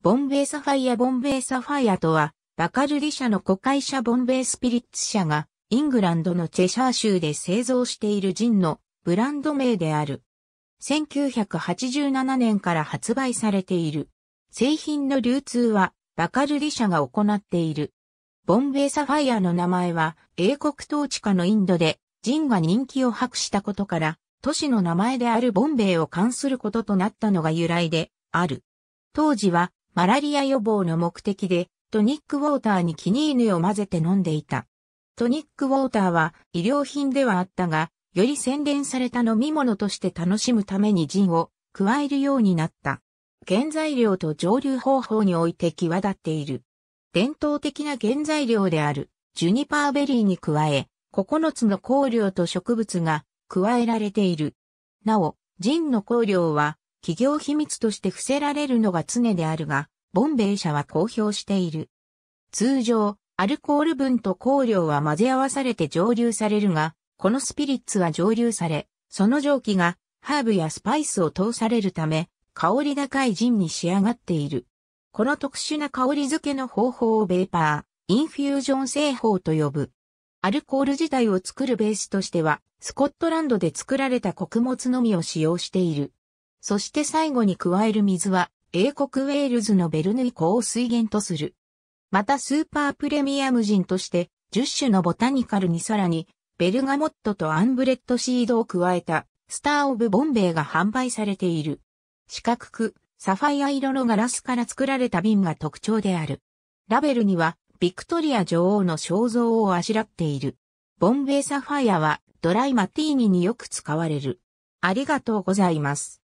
ボンベイサファイアボンベイサファイアとは、バカルリ社の古会社ボンベイスピリッツ社が、イングランドのチェシャー州で製造しているジンのブランド名である。1987年から発売されている。製品の流通は、バカルリ社が行っている。ボンベイサファイアの名前は、英国統治下のインドで、ジンが人気を博したことから、都市の名前であるボンベイを冠することとなったのが由来である。当時はマラリア予防の目的で、トニックウォーターにキニーヌを混ぜて飲んでいた。トニックウォーターは医療品ではあったが、より洗練された飲み物として楽しむためにジンを加えるようになった。原材料と蒸留方法において際立っている。伝統的な原材料であるジュニパーベリーに加え、9つの香料と植物が加えられている。なお、ジンの香料は企業秘密として伏せられるのが常であるが、ボンベイ社は公表している。通常、アルコール分と香料は混ぜ合わされて蒸留されるが、このスピリッツは蒸留され、その蒸気がハーブやスパイスを通されるため、香り高いジンに仕上がっている。この特殊な香り付けの方法をベーパー、インフュージョン製法と呼ぶ。アルコール自体を作るベースとしては、スコットランドで作られた穀物のみを使用している。そして最後に加える水は、英国ウェールズのベルヌイ湖を水源とする。またスーパープレミアム人として、10種のボタニカルにさらに、ベルガモットとアンブレッドシードを加えた、スター・オブ・ボンベイが販売されている。四角く、サファイア色のガラスから作られた瓶が特徴である。ラベルには、ビクトリア女王の肖像をあしらっている。ボンベイサファイアは、ドライマティーニによく使われる。ありがとうございます。